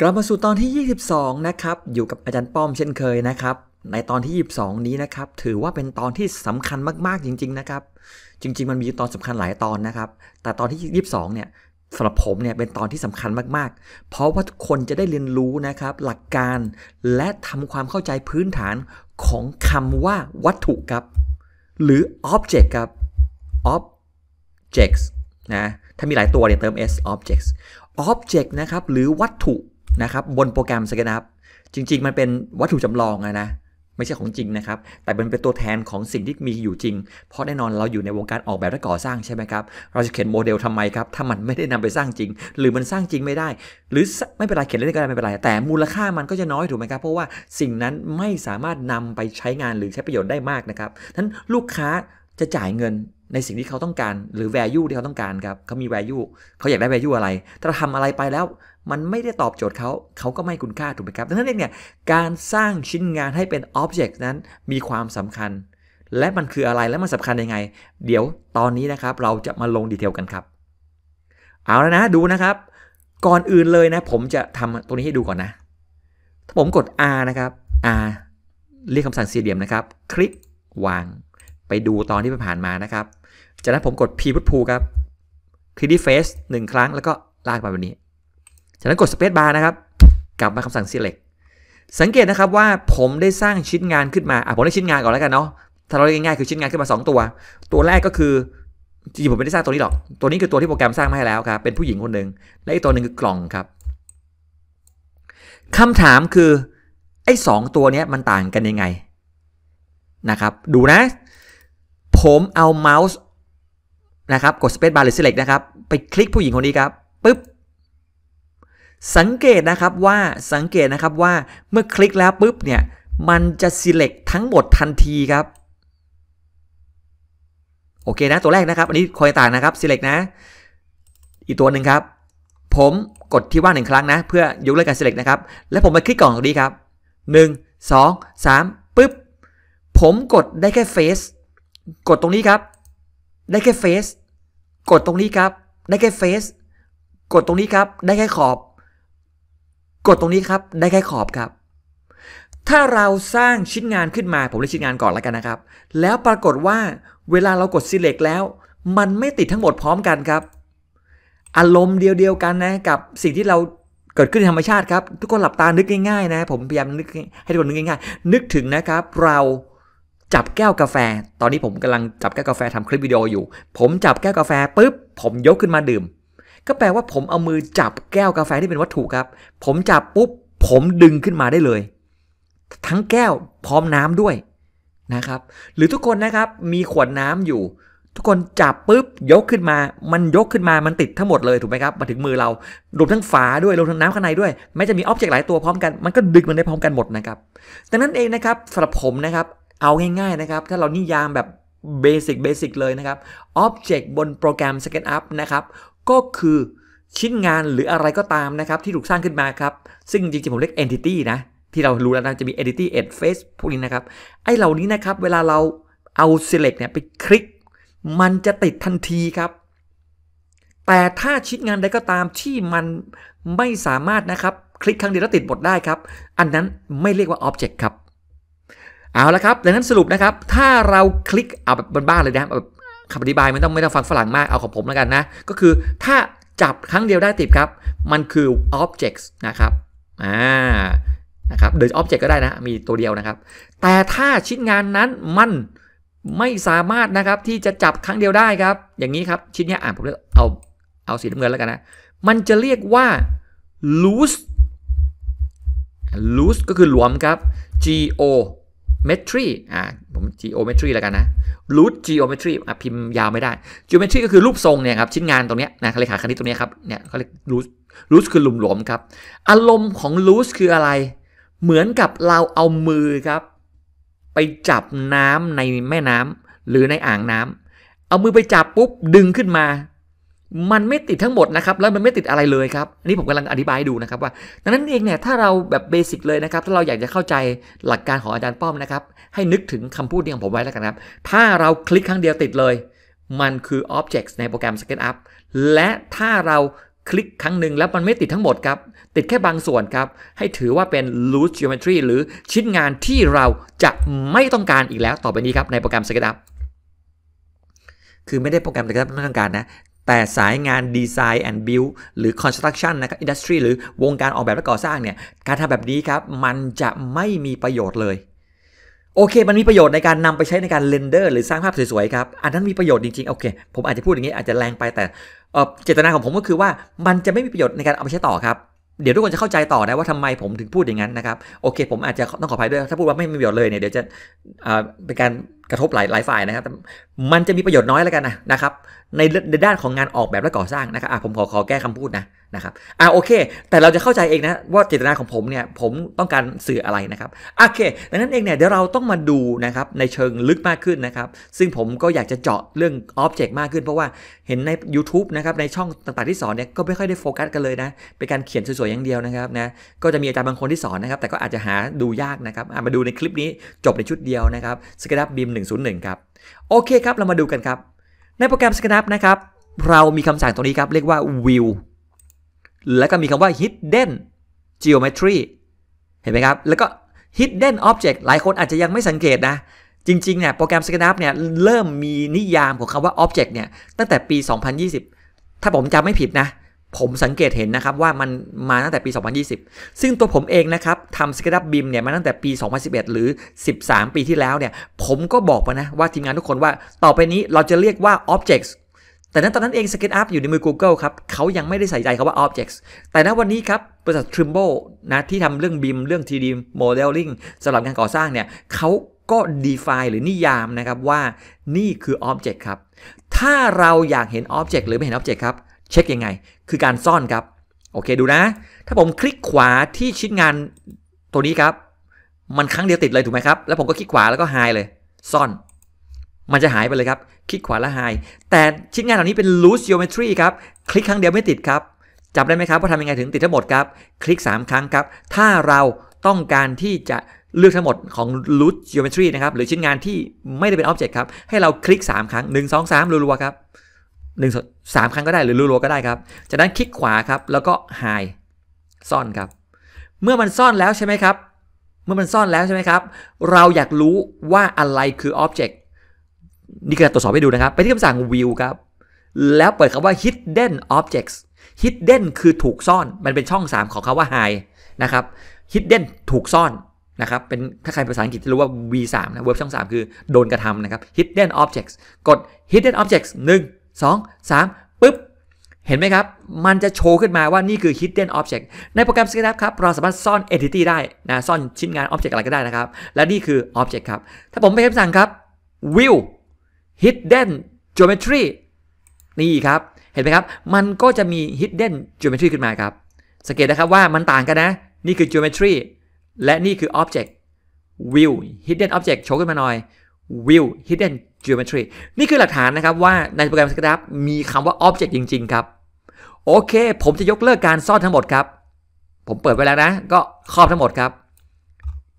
กลับมาสู่ตอนที่ 22นะครับ อยู่กับอาจารย์ป้อมเช่นเคยนะครับ ในตอนที่ 22 นี้นะครับ ถือว่าเป็นตอนที่สำคัญมากๆจริงๆนะครับ จริงๆมันมีตอนสำคัญหลายตอนนะครับ แต่ตอนที่ 22เนี่ยสำหรับผมเนี่ยเป็นตอนที่สำคัญมากๆ เพราะว่าทุกคนจะได้เรียนรู้นะครับหลักการและทำความเข้าใจพื้นฐานของคำว่าวัตถุครับ หรือ object ครับ objects นะ ถ้ามีหลายตัวเนี่ยเติม s objects object นะครับหรือวัตถุนะครับบนโปรแกรม s c a n u p จริงๆ มันเป็นวัตถุจำลองนะไม่ใช่ของจริงนะครับแต่มันเป็นตัวแทนของสิ่งที่มีอยู่จริง เพราะแน่นอนเราอยู่ในวงการออกแบบและก่อสร้างใช่ไหมครับ เราจะเขียนโมเดลทำไมครับ ถ้ามันไม่ได้นำไปสร้างจริง หรือมันสร้างจริงไม่ได้ หรือไม่เป็นไรเขียนเล่นก็ได้ไม่เป็นไรแต่มูลค่ามันก็จะน้อยถูกไหมครับเพราะว่าสิ่งนั้นไม่สามารถนำไปใช้งานหรือใช้ประโยชน์ได้มากนะครับนั้นลูกค้าจะจ่ายเงินในสิ่งที่เขาต้องการหรือ value ที่เขาต้องการครับ เขามี value เขาอยากได้ value อะไร ถ้าทำอะไรไปแล้ว มันไม่ได้ตอบโจทย์เขาเขาก็ไม่คุณค่าถูกไหมครับดังนั้นเองเนี่ยการสร้างชิ้นงานให้เป็น object นั้นมีความสำคัญ และมันคืออะไรและมันสำคัญยังไง เดี๋ยวตอนนี้นะครับเราจะมาลงดีเทลกันครับ เอาแล้วนะดูนะครับ ก่อนอื่นเลยนะ ผมจะทำตรงนี้ให้ดูก่อนนะถ้าผมกด R นะครับ R เรียกคำสั่งสี่เหลี่ยมนะครับคลิกวางไปดูตอนที่ผ่านมานะครับจากนั้นผมกด P พุทธภูครับ Creedy Face งครั้งแล้วก็ลากมาแบบนี้ จากนั้นกด Space Bar นะครับ กลับมาคำสั่ง Select สังเกตนะครับว่าผมได้สร้างชิ้นงานขึ้นมาอ่ะผมได้ชิ้นงานก่อนแล้วกันเนาะ ถ้าเราเรียกง่ายๆคือชิ้นงานขึ้นมา 2 ตัว ตัวแรกก็คือจริงๆผมไม่ได้สร้างตัวนี้หรอก ตัวนี้คือตัวที่โปรแกรมสร้างมาให้แล้วครับ เป็นผู้หญิงคนหนึ่งและอีกตัวหนึ่งคือกล่องครับ คำถามคือไอ้สองตัวนี้มันต่างกันยังไงนะครับ ดูนะผมเอาเมาส์นะครับกด Space Bar หรือ Select นะครับไปคลิกผู้หญิงคนนี้ครับปึ๊บสังเกตนะครับว่าสังเกตนะครับว่าเมื่อคลิกแล้วปุ๊บเนี่ยมันจะ select ทั้งหมดทันทีครับ โอเคนะ ตัวแรกนะครับ อันนี้คอยต่างนะครับ select นะอีกตัวหนึ่งครับ ผมกดที่ว่าหนึ่งครั้งนะ เพื่อยกเลิกการ select นะครับ แล้วผมไปคลิกกล่องตรงนี้ครับ 1 2 3ปึ๊บผมกดได้แค่ face กดตรงนี้ครับได้แค่เฟสกดตรงนี้ครับได้แค่เฟสกดตรงนี้ครับได้แค่ขอบ กดตรงนี้ครับได้แค่ขอบครับ ถ้าเราสร้างชิ้นงานขึ้นมาผมเรียกชิ้นงานก่อนแล้วกันนะครับ แล้วปรากฏว่าเวลาเรากด select แล้ว มันไม่ติดทั้งหมดพร้อมกันครับอารมณ์เดียวๆกันนะกับสิ่งที่เราเกิดขึ้นธรรมชาติครับทุกคนหลับตานึกง่าย ๆ นะผมพยายามนึกให้ทุกคนนึกง่ายๆนึกถึงนะครับเราจับแก้วกาแฟ ตอนนี้ผมกำลังจับแก้วกาแฟทำคลิปวิดีโอ อยู่ ผมจับแก้วกาแฟปุ๊บ ผมยกขึ้นมาดื่ม ก็แปลว่าผมเอามือจับแก้วกาแฟที่เป็นวัตถุครับ ผมจับปุ๊บ ผมดึงขึ้นมาได้เลย ทั้งแก้วพร้อมน้ำด้วยนะครับ หรือทุกคนนะครับ มีขวดน้ำอยู่ ทุกคนจับปุ๊บยกขึ้นมา มันยกขึ้นมา มันติดทั้งหมดเลยถูกไหมครับ มาถึงมือเรารวมทั้งฝาด้วยรวมทั้งน้ำข้างในด้วย แม้จะมีอ็อบเจกต์หลายตัวพร้อมกัน มันก็ดึงมันได้พร้อมกันหมดนะครับดังนั้นเองนะครับสำหรับผมนะครับเอาง่ายๆนะครับ ถ้าเรานิยามแบบเบสิกเบสิกเลยนะครับอ็อบเจกต์บนโปรแกรม SketchUp นะครับ ก็คือชิ้นงานหรืออะไรก็ตามนะครับ ที่ถูกสร้างขึ้นมาครับ ซึ่งจริงๆ ผมเรียก entity นะ ที่เรารู้แล้วนะจะมี entity a d face พวกนี้นะครับ ไอเหล่านี้นะครับเวลาเราเอา select เนี่ยไปคลิกมันจะติดทันทีครับ แต่ถ้าชิ้นงานใดก็ตามที่มันไม่สามารถนะครับคลิกครั้งเดียวแล้วติดหมดได้ครับ อันนั้นไม่เรียกว่า object ครับเอาละครับดังนั้นสรุปนะครับ ถ้าเราคลิกเอาแบบบ้านๆเลยนะแบบคำอธิบายไม่ต้องไม่ต้องฟังฝรั่งมาก เอาของผมแล้วกันนะ ก็คือถ้าจับครั้งเดียวได้ติดครับ มันคือ objects นะครับ อ่า นะครับหรือ object ก็ได้นะ มีตัวเดียวนะครับ แต่ถ้าชิ้นงานนั้นมันไม่สามารถนะครับที่จะจับครั้งเดียวได้ครับ อย่างนี้ครับ ชิ้นนี้อ่านผมเลือกเอา เอาสีน้ำเงินแล้วกันนะ มันจะเรียกว่า loose loose ก็คือหลวมครับ g o เมท m e t r y อ่า ผม geometry แล้วกันนะ root geometry อ่ะพิมพ์ยาวไม่ได้ geometry ก็คือรูปทรงเนี่ยครับชิ้นงานตรงเนี้ยนะเลขาคณิตตรงเนี้ยครับ เนี่ยเขาเรียก root root คือหลุมหลวมครับ อารมณ์ของ root คืออะไร เหมือนกับเราเอามือครับ ไปจับน้ำในแม่น้ำหรือในอ่างน้ำ เอามือไปจับปุ๊บดึงขึ้นมามันไม่ติดทั้งหมดนะครับแล้วมันไม่ติดอะไรเลยครับอันนี้ผมกำลังอธิบายดูนะครับว่าดังนั้นเองเนี่ยถ้าเราแบบเบสิกเลยนะครับ ถ้าเราอยากจะเข้าใจหลักการของอาจารย์ป้อมนะครับให้นึกถึงคำพูดนี้ของผมไว้แล้วกันครับ ถ้าเราคลิกครั้งเดียวติดเลย มันคือ Objects ในโปรแกรม SketchUp และถ้าเราคลิกครั้งหนึ่งแล้วมันไม่ติดทั้งหมดครับติดแค่บางส่วนครับให้ถือว่าเป็น loose geometry หรือชิ้นงานที่เราจะไม่ต้องการอีกแล้วต่อไปนี้ครับในโปรแกรม SketchUp คือไม่ได้โปรแกรมแต่ก็ไม่ต้องการนะแต่สายงานดีไซน์แอนด์บิลหรือคอนสตรักชั่นนะครับอินดัสทรีหรือวงการออกแบบและก่อสร้างเนี่ยการทำแบบนี้ครับ มันจะไม่มีประโยชน์เลยโอเคมันมีประโยชน์ในการนำไปใช้ในการเรนเดอร์หรือสร้างภาพสวยๆครับ อันนั้นมีประโยชน์จริงๆโอเคผมอาจจะพูดอย่างนี้อาจจะแรงไปแต่เจตนาของผมก็คือว่ามันจะไม่มีประโยชน์ในการเอาไปใช้ต่อครับเดี๋ยวทุกคนจะเข้าใจต่อนะว่าทำไมผมถึงพูดอย่างนั้นนะครับ โอเคผมอาจจะต้องขออภัยด้วย ถ้าพูดว่าไม่มีประโยชน์เลยเนี่ย เดี๋ยวจะเป็นการกระทบหลายหลายฝ่ายนะครับ มันจะมีประโยชน์น้อยแล้วกันนะนะครับในในด้านของงานออกแบบและก่อสร้างนะครับ ผมขอขอแก้คำพูดนะนะครับ อ่าโอเค แต่เราจะเข้าใจเองนะ ว่าเจตนาของผมเนี่ย ผมต้องการสื่ออะไรนะครับ โอเค ดังนั้นเองเนี่ย เดี๋ยวเราต้องมาดูนะครับ ในเชิงลึกมากขึ้นนะครับ ซึ่งผมก็อยากจะเจาะเรื่องอ็อบเจกต์มากขึ้น เพราะว่าเห็นใน YouTube นะครับ ในช่องต่างๆ ที่สอนเนี่ย ก็ไม่ค่อยได้โฟกัสกันเลยนะ เป็นการเขียนสวยๆ อย่างเดียวนะครับนะ ก็จะมีอาจารย์บางคนที่สอนนะครับ แต่ก็อาจจะหาดูยากนะครับมาดูในคลิปนี้จบในชุดเดียวนะครับสกดับบีมหหนนนึ่งศูย์ึ่งครับ โอเคครับ เรามาดูกันครับ ในโปรแกรมสกดับนะครับเรามีคาสั่งตรงนี้ครับเรียกว่า view แล้วก็มีคำว่า hidden geometry เห็นไหมครับ แล้วก็ hidden object หลายคนอาจจะยังไม่สังเกตนะ จริงๆ เนี่ย โปรแกรม s c a n p เนี่ย เริ่มมีนิยามของคำว่า object เนี่ย ตั้งแต่ปี 2020 ถ้าผมจำไม่ผิดนะ ผมสังเกตเห็นนะครับว่ามันมาตั้งแต่ปี 2020 ซึ่งตัวผมเองนะครับทำ s c h u p BIM เนี่ย มาตั้งแต่ปี 2011 หรือ 13 ปีที่แล้ว เนี่ย ผมก็บอกไปนะว่าทีมงานทุกคนว่า ต่อไปนี้เราจะเรียกว่า objects แต่ณตอนนั้นเอง SketchUp อยู่ในมือ Google ครับเขายังไม่ได้ใส่ใจคำว่า Objects แต่ณวันนี้ครับบริษัท Trimble นะที่ทำเรื่องบิมเรื่อง 3D Modeling สำหรับการก่อสร้างเนี่ยเขาก็ define หรือนิยามนะครับ ว่านี่คือ Object ครับ ถ้าเราอยากเห็น Object หรือไม่เห็น Object ครับ เช็คยังไง คือการซ่อนครับ โอเคดูนะ ถ้าผมคลิกขวาที่ชิ้นงานตัวนี้ครับ มันครั้งเดียวติดเลยถูกไหมครับแล้วผมก็คลิกขวาแล้วก็ไฮเลย ซ่อนมันจะหายไปเลยครับคลิกขวาแล้วหาย แต่ชิ้นงานเหล่านี้เป็น loose geometry ครับคลิกครั้งเดียวไม่ติดครับจำได้ไหมครับว่าทำยังไงถึงติดทั้งหมดครับ คลิก 3 ครั้งครับถ้าเราต้องการที่จะเลือกทั้งหมดของ loose geometry นะครับหรือชิ้นงานที่ไม่ได้เป็น object ครับให้เราคลิก 3 ครั้ง 1 2 3รัวๆครับหนึ่งสามครั้งก็ได้หรือรัวๆก็ได้ครับจากนั้นคลิกขวาครับ แล้วก็ hide ซ่อนครับ เมื่อมันซ่อนแล้วใช่ไหมครับเมื่อมันซ่อนแล้วใช่ไหมครับเราอยากรู้ว่าอะไรคือ object นี่คือตรวจสอบให้ดูนะครับ ไปที่คำสั่ง view ครับ แล้วเปิดคำว่า hidden objects hidden คือถูกซ่อนมันเป็นช่อง 3 ของคาว่า hide นะครับ hidden ถูกซ่อนนะครับเป็นถ้าใครภาษาอังกฤษจะรู้ว่า v3 นะ verb ช่อง 3 คือโดนกระทำนะครับ hidden objects กด hidden objects 1 2 3ปึ๊บ เห็นไหมครับ มันจะโชว์ขึ้นมาว่านี่คือ hidden object ในโปรแกรม SketchUp ครับเราสามารถซ่อน entity ได้นะซ่อนชิ้นงาน object อะไรก็ได้นะครับ และนี่คือ object ครับถ้าผมไปคำสั่งครับ view hidden geometry นี่ครับ เห็นไหมครับ มันก็จะมี hidden geometry ขึ้นมาครับ สังเกตนะครับว่ามันต่างกันนะ นี่คือ geometry และนี่คือ object view hidden object โชว์ขึ้นมาหน่อย view hidden geometry นี่คือหลักฐานนะครับว่าในโปรแกรม SCADA มีคำว่า object จริงๆครับ โอเค ผมจะยกเลิกการซ่อนทั้งหมดครับ ผมเปิดไว้แล้วนะ ก็ครอบทั้งหมดครับ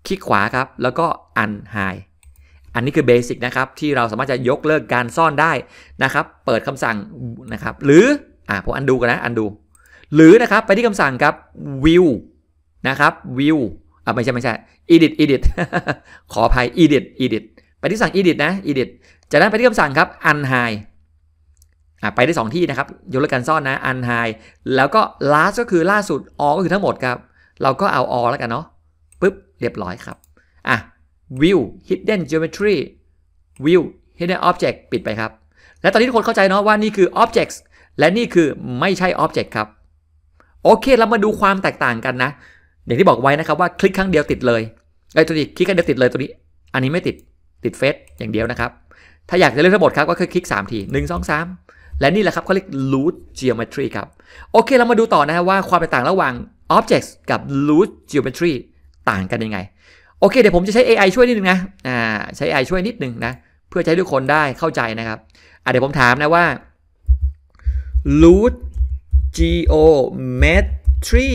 คลิกขวาครับ แล้วก็ unhide อันนี้คือเบสิกนะครับ ที่เราสามารถจะยกเลิกการซ่อนได้นะครับ เปิดคำสั่งนะครับ หรืออ่าผมอันดูกันนะอันดูหรือนะครับไปที่คำสั่งครับ view นะครับ view อ่าไม่ใช่ ไม่ใช่ edit edit ขออภัย edit edit ไปที่สั่ง edit นะ edit จากนั้นไปที่คำสั่งครับ unhide อ่าไปได้2ที่นะครับ ยกเลิกการซ่อนนะ unhide แล้วก็ last ก็คือล่าสุด all ก็คือทั้งหมดครับเราก็เอา all แล้วกันเนาะปุ๊บเรียบร้อยครับอ่ะ view hidden geometry view hidden object ปิดไปครับ และตอนนี้ทุกคนเข้าใจเนาะว่านี่คือ objects และนี่คือไม่ใช่ object ครับโอเค เรามาดูความแตกต่างกันนะ อย่างที่บอกไว้นะครับว่าคลิกครั้งเดียวติดเลยไอ้ตัวนี้คลิกครั้งเดียวติดเลยตัวนี้อันนี้ไม่ติดติดเฟซอย่างเดียวนะครับ ถ้าอยากจะเลือกทั้งหมดครับก็คือคลิก 3 ที 1 2 3 และนี่แหละครับเขาเรียก root geometry ครับ โอเคเรามาดูต่อนะครับว่า ความแตกต่างระหว่าง objects กับ root geometry ต่างกันยังไงโอเคเดี๋ยวผมจะใช้ AI ช่วยนิดนึงนะ อ่าใช้ AI ช่วยนิดนึงนะ เพื่อใช้ทุกคนได้เข้าใจนะครับอ่าเดี๋ยวผมถามนะว่า root geometry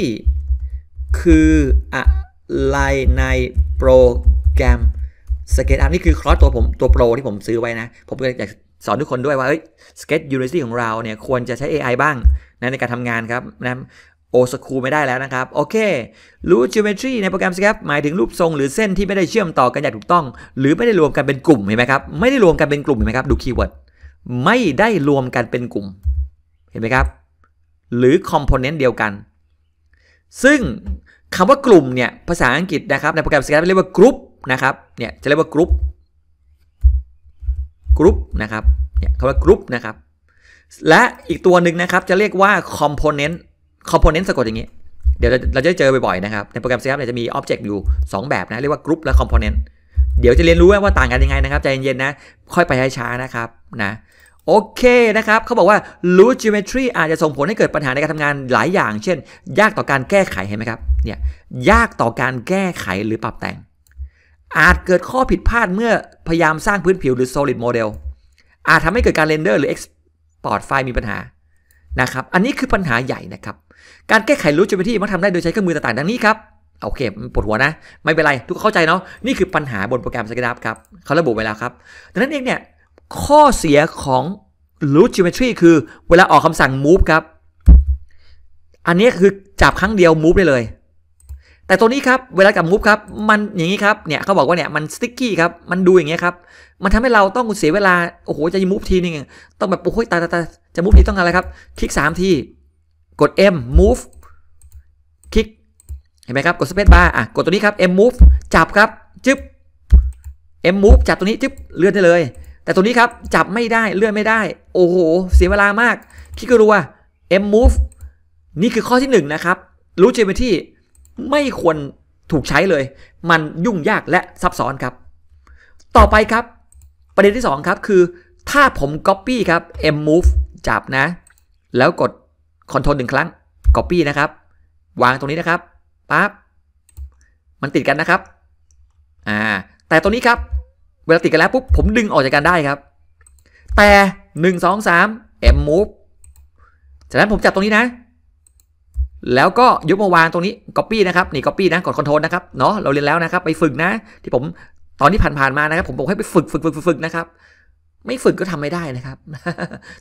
คืออะไรในโปรแกรม สเกตอ u p นี่คือคลอสตัวผมตัวโปรที่ผมซื้อไว้นะ ผมก็อยากสอนทุกคนด้วยว่าเอ้ยสเก t ตยูนิ t ีของเราเนี่ยควรจะใช้ AI บ้างนะในการทำงานครับนะโอสคูไม่ได้แล้วนะครับ โอเครู้จิเม e รีในโปรแกรมสแกปหมายถึงรูปทรงหรือเส้นที่ไม่ได้เชื่อมต่อกันอย่าง ถูกต้อง หรือไม่ได้รวมกันเป็นกลุ่มเห็นไหมครับ ไม่ได้รวมกันเป็นกลุ่มเห็นไหมครับ ดูคีย์เวิร์ดไม่ได้รวมกันเป็นกลุ่ม เห็นไหมครับ หรือคอมโพเนนต์เดียวกัน ซึ่งคำว่ากลุ่มเนี่ยภาษาอังกฤษนะครับในโปรแกรมส c r a p เรียกว่ากรุ๊ปนะครับเนี่ยจะเรียกว่ากรุ๊ปกรุ๊ปนะครับเนี่ยคำว่ากรุ๊ปนะครับและอีกตัวหนึ่งนะครับจะเรียกว่าคอมโพเนนต์คอมโพเนนต์สะกดอย่างนี้ เดี๋ยวเราจะเจอบ่อยๆนะครับ ในโปรแกรม C เนี่ยจะมีออบเจกต์อยู่ 2 แบบนะ เรียกว่ากรุ๊ปและคอมโพเนนต์เดี๋ยวจะเรียนรู้ว่าต่างกันยังไงนะครับ ใจเย็นๆนะ ค่อยไปช้าๆนะครับนะโอเคนะครับเขาบอกว่า loose geometry อาจจะส่งผลให้เกิดปัญหาในการทำงานหลายอย่าง เช่น ยากต่อการแก้ไข เห็นไหมครับเนี่ยยากต่อการแก้ไขหรือปรับแต่ง อาจเกิดข้อผิดพลาดเมื่อพยายามสร้างพื้นผิวหรือ solid model อาจทำให้เกิดการเรนเดอร์หรือ export ไฟล์มีปัญหานะครับอันนี้คือปัญหาใหญ่นะครับการแก้ไขรูทจุดเที่มักทำได้โดยใช้เครื่องมือต่างๆ ดังนี้ครับ โอเคปวดหัวนะ ไม่เป็นไร ทุกเข้าใจเนาะนี่คือปัญหาบนโปรแกรมสกกดับครับเขาระบุไว้แล้วครับดังนั้นเองเนี่ย ข้อเสียของรูทจ g เมทรีคือเวลาออกคำสั่ง move ครับ อันนี้คือจับครั้งเดียว move ได้เลย แต่ตัวนี้ครับ เวลากับ move ครับ มันอย่างนี้ครับเนี่ยเขาบอกว่าเนี่ยมัน sticky ครับมันดูอย่างเงี้ยครับมันทำให้เราต้องเสียเวลาโอ้โหจะ move ทีนึงต้องแบบโอ้ยตาาตาจะ move ทีต้องอะไรครับคลิก 3 ทีกด M move คลิกเห็นไหมครับ กด space bar อ่ะ กดตัวนี้ครับ M move จับครับจึ๊บ M move จับตัวนี้จึ๊บ เลื่อนได้เลย แต่ตัวนี้ครับ จับไม่ได้ เลื่อนไม่ได้ โอ้โห เสียเวลามากคิกรัว M move นี่คือข้อที่1นนะครับ รู้เมที่ไม่ควรถูกใช้เลย มันยุ่งยากและซับซ้อนครับ ต่อไปครับ ประเด็นที่ 2ครับ คือ ถ้าผม Copy ครับ M move จับนะ แล้วกดคอนโทรลหนึ่งครั้ง Copy นะครับ วางตรงนี้นะครับปั๊บมันติดกันนะครับ อ่า แต่ตัวนี้ครับ เวลาติดกันแล้วปุ๊บ ผมดึงออกจากกันได้ครับ แต่ 1 2 3 M move จากนั้นผมจับตรงนี้นะ แล้วก็ยกมาวางตรงนี้ Copy นะครับนี่ Copy นะ กดคอนโทรลนะครับ เนาะเราเรียนแล้วนะครับ ไปฝึกนะ ที่ผม ตอนที่ผ่านๆมา นะครับ ผมบอกให้ไปฝึกฝึกฝึกฝึกนะครับไม่ฝึกก็ทำไม่ได้นะครับ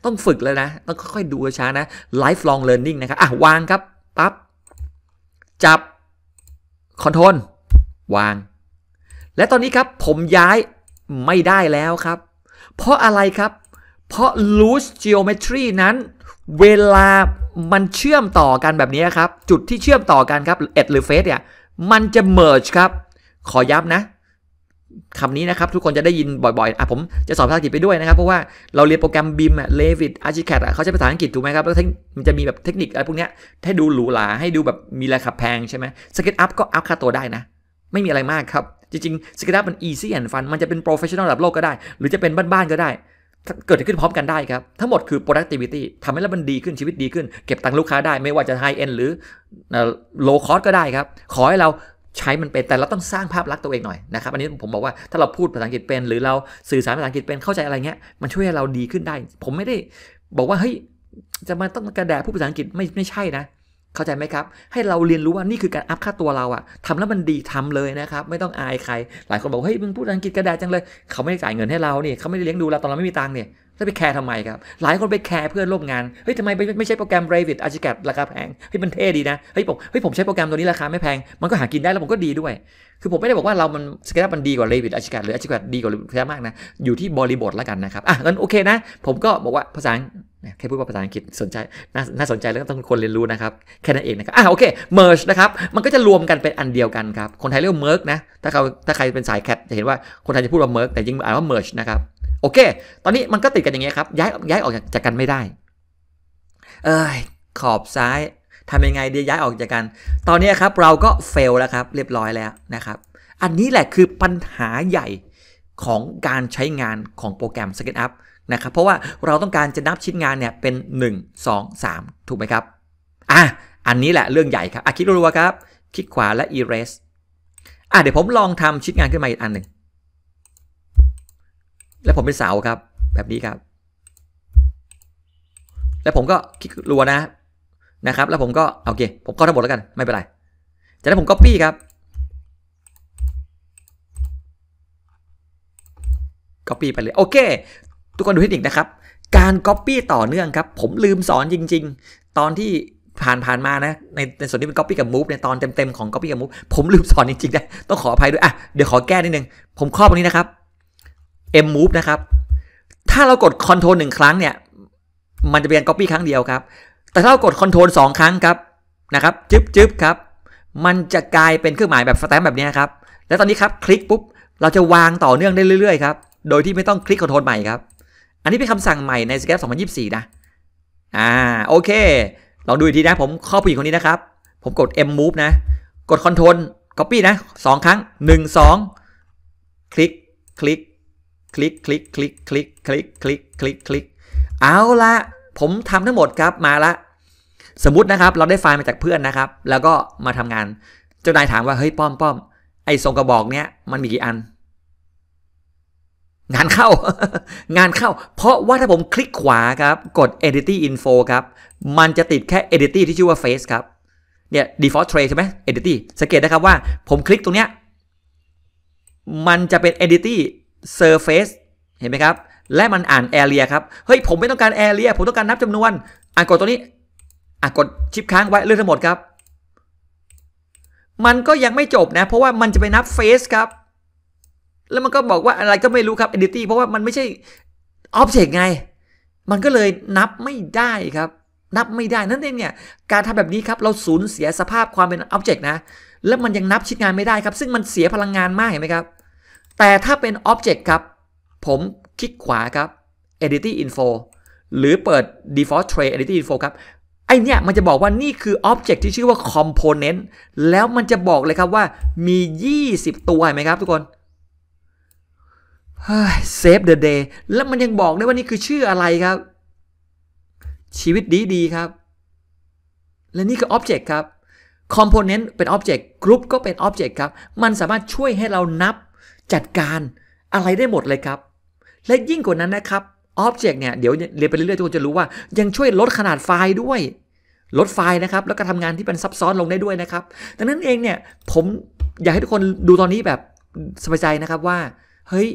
ต้องฝึกเลยนะ ต้องค่อยๆดูช้านะ life long learning นะครับอ่ะวางครับ ปับ๊บ จับ คอนโทรลวาง และตอนนี้ครับผมย้ายไม่ได้แล้วครับ เพราะอะไรครับ เพราะ loose geometry นั้น เวลามันเชื่อมต่อกันแบบนี้ครับ จุดที่เชื่อมต่อกันครับ edge หรือ face เนี่ย มันจะ merge ครับ ขอย้ำนะคำนี้นะครับทุกคนจะได้ยินบ่อยๆอ่ะผมจะสอนภาษาอังกฤษไปด้วยนะครับ เพราะว่าเราเรียนโปรแกรมบิมอ่ะเลวิดอาร์ชิแคดอ่ะเขาใช้ภาษาอังกฤษถูกไหมครับแล้วมันจะมีแบบเทคนิคอะไรพวกเนี้ยให้ดูหรูหราให้ดูแบบมีราคาแพงใช่ไหมสเกตอัพก็อัพค่าตัวได้นะ ไม่มีอะไรมากครับจริงๆสเกตอัพมันี่แอนด์ฟันมันจะเป็นโปรเฟชชั่นอลระดับโลกก็ได้ หรือจะเป็นบ้านๆก็ได้เกิดขึ้นพร้อมกันได้ครับทั้งหมดคือ productivity ทำให้แล้วมันดีขึ้นชีวิตดีขึ้น เก็บตังค์ลูกค้าได้ ไม่ว่าจะ high end หรือ low cost ก็ได้ครับขอให้เราใช้มันเป็น แต่เราต้องสร้างภาพลักษณ์ตัวเองหน่อยนะครับ อันนี้ผมบอกว่าถ้าเราพูดภาษาอังกฤษเป็นหรือเราสื่อสารภาษาอังกฤษเป็นเข้าใจอะไรเงี้ย มันช่วยให้เราดีขึ้นได้ ผมไม่ได้บอกว่าเฮ้ยจะมาต้องกระแดะผู้ภาษาอังกฤษไม่ไม่ใช่นะ เข้าใจไหมครับ ให้เราเรียนรู้ว่านี่คือการอัพค่าตัวเราอะทำแล้วมันดีทำเลยนะครับไม่ต้องอายใคร หลายคนบอกเฮ้ยมึงพูดอังกฤษกระดาษจังเลยเขาไม่ได้จ่ายเงินให้เราเนี่ยเขาไม่ได้เลี้ยงดูเราตอนเราไม่มีตังค์เนี่ยแล้วไปแคร์ทำไมครับหลายคนไปแคร์เพื่อนร่วมงานเฮ้ยทำไมไม่ใช้โปรแกรม Revit a r c h i c a d ราคาแพงเฮ้ยมันเท่ดีนะเฮ้ยผมเฮ้ยผมใช้โปรแกรมตัวนี้ราคาไม่แพง มันก็หากินได้แล้วผมก็ดีด้วย คือผมไม่ได้บอกว่าเรามันสเกลมันดีกว่า Revit a r c h i c a d หรือ a r c h i c a d ดีกว่า Revit มากนะ อยู่ที่บริบทแล้วกันนะครับ อ่ะงั้นโอเคนะ ผมก็บอกว่าภาษาแค่พูดว่าภาษาอังกฤษสนใจนน่าสนใจแล้วก็ต้องคนเรียนรู้นะครับ แค่นั้นเองนะครับอ่ะโอเค merge นะครับมันก็จะรวมกันเป็นอันเดียวกันครับคนไทยเรียกเมอ merge นะถ้าเขาถ้าใครเป็นสายแคทจะเห็นว่าคนไทยจะพูดว่า merge แต่จริงอ่านว่า merge นะครับโอเค ตอนนี้มันก็ติดกันอย่างเงี้ยครับ ย้าย ย้ายออกจากกันไม่ได้ เอ้ยขอบซ้ายทำยังไงดีย้ายออกจากกัน ตอนนี้ครับเราก็เฟลแล้วครับ เรียบร้อยแล้วนะครับ อันนี้แหละคือปัญหาใหญ่ของการใช้งานของโปรแกรม Second Up นะครับ เพราะว่าเราต้องการจะนับชิ้นงานเนี่ยเป็น 1 2 3 ถูกไหมครับ อ่ะ อันนี้แหละเรื่องใหญ่ครับอ่ะคลิกรัวๆครับ คลิกขวาและ erase อ่ะ เดี๋ยวผมลองทำชิ้นงานขึ้นมาอีกอันหนึ่งและผมเป็นเสาครับ แบบนี้ครับ แล้วผมก็คลิกรัวนะนะครับ แล้วผมก็โอเคผมก็ทั้งหมดแล้วกันไม่เป็นไรจากนั้นผมก็ปี้ครับก็ปี้ไปเลย โอเค ทุกคนดูเทคนิคนะครับ การก๊อปปี้ต่อเนื่องครับ ผมลืมสอนจริงๆ ตอนที่ผ่านผ่านมานะ ในในส่วนที่เป็นกปปี้กับมูฟในตอนเต็มๆ ของกปปี้กับมูฟผมลืมสอนจริงๆนะต้องขออภัยด้วยอ่ะเดี๋ยวขอแก้นิดนึงผมครอบตรงนี้นะครับ M move นะครับ ถ้าเรากด Ctrl 1ครั้งเนี่ย มันจะเป็นก copy ครั้งเดียวครับ แต่ถ้าเรากด Ctrl 2ครั้งครับ นะครับจึ๊บจึ๊บครับ มันจะกลายเป็นเครื่องหมายแบบสแตมแบบนี้ครับ แล้วตอนนี้ครับ คลิกปุ๊บ เราจะวางต่อเนื่องได้เรื่อยๆครับ โดยที่ไม่ต้องคลิกคอนโทรลใหม่ครับ อันนี้เป็นคำสั่งใหม่ในสแกป2024 นะ อ่า โอเค ลองดูอีกทีนะ ผมเข้าผู้หญิงคนนี้นะครับ ผมกด M move นะ กด Ctrl Copy นะ2ครั้ง1 2 คลิก คลิกคลิก คลิก คลิก คลิก คลิก คลิก คลิก คลิก เอาละผมทำทั้งหมดครับ มาละ สมมตินะครับ เราได้ไฟล์มาจากเพื่อนนะครับ แล้วก็มาทำงาน เจ้านายถามว่า เฮ้ย ป้อม ป้อมไอ้ทรงกระบอกเนี้ย มันมีกี่อัน งานเข้า งานเข้า เพราะว่าถ้าผมคลิกขวาครับ กด entity info ครับ มันจะติดแค่ entity ที่ชื่อว่า face ครับ เนี่ย default tray ใช่ไหม entity สังเกตนะครับว่า ผมคลิกตรงเนี้ย มันจะเป็น entity surface เห็นไหมครับและมันอ่าน area ครับเฮ้ยผมไม่ต้องการ area ผมต้องการนับจำนวนอ่ะกดตัวนี้อ่ะกดชิปค้างไว้เลืองทั้งหมดครับ มันก็ยังไม่จบนะเพราะว่ามันจะไปนับ face ครับแล้วมันก็บอกว่าอะไรก็ไม่รู้ครับ entity เพราะว่ามันไม่ใช่ object ไง มันก็เลยนับไม่ได้ครับ นับไม่ได้นั่นเองเนี่ยการทำแบบนี้ครับเราสูญเสียสภาพความเป็นบเจกต์นะ แล้วมันยังนับชิ้นงานไม่ได้ครับ ซึ่งมันเสียพลังงานมากเห็นไหมครับแต่ถ้าเป็น Object ครับ ผมคลิกขวาครับ Editing Info หรือเปิด Default Tray Editing Info ครับ ไอเนี่ย มันจะบอกว่านี่คือ Object ที่ชื่อว่า Component แล้วมันจะบอกเลยครับว่ามี 20 ตัวไหมครับทุกคนเซฟเดอะเดย์แล้วมันยังบอกได้ว่านี่คือชื่ออะไรครับ ชีวิตดีดีครับ และนี่คือ Object ครับ Component เป็น Object Group ก็เป็น Object ครับ มันสามารถช่วยให้เรานับจัดการอะไรได้หมดเลยครับ และยิ่งกว่านั้นนะครับอ็อบเจกต์เนี่ยเดี๋ยวเรียนไปเรื่อยๆทุกคนจะรู้ว่ายังช่วยลดขนาดไฟล์ด้วย ลดไฟล์นะครับแล้วก็ทำงานที่เป็นซับซ้อนลงได้ด้วยนะครับดังนั้นเองเนี่ยผมอยากให้ทุกคนดูตอนนี้แบบสบายใจนะครับว่าเฮ้ย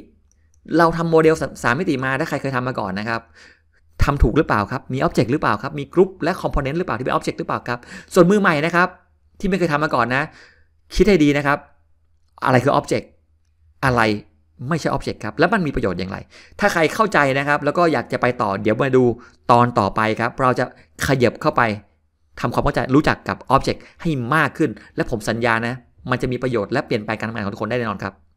เราทำโมเดลสามมิติมาถ้าใครเคยทำมาก่อนนะครับทำถูกหรือเปล่าครับมีอ็อบเจกต์หรือเปล่าครับมีกรุ๊ปและคอมโพเนนต์หรือเปล่าที่เป็นอ็อบเจกต์หรือเปล่าครับส่วนมือใหม่นะครับ ที่ไม่เคยทำมาก่อนนะ คิดให้ดีนะครับ อะไรคืออ็อบเจกต์อะไรไม่ใช่อ็อบเจกต์ครับ แล้วมันมีประโยชน์อย่างไร ถ้าใครเข้าใจนะครับ แล้วก็อยากจะไปต่อเดี๋ยวมาดูตอนต่อไปครับ เราจะขยับเข้าไปทำความเข้าใจรู้จักกับอ็อบเจกต์ให้มากขึ้นและผมสัญญานะ มันจะมีประโยชน์และเปลี่ยนแปลงการทำงานของทุกคนได้แน่นอนครับ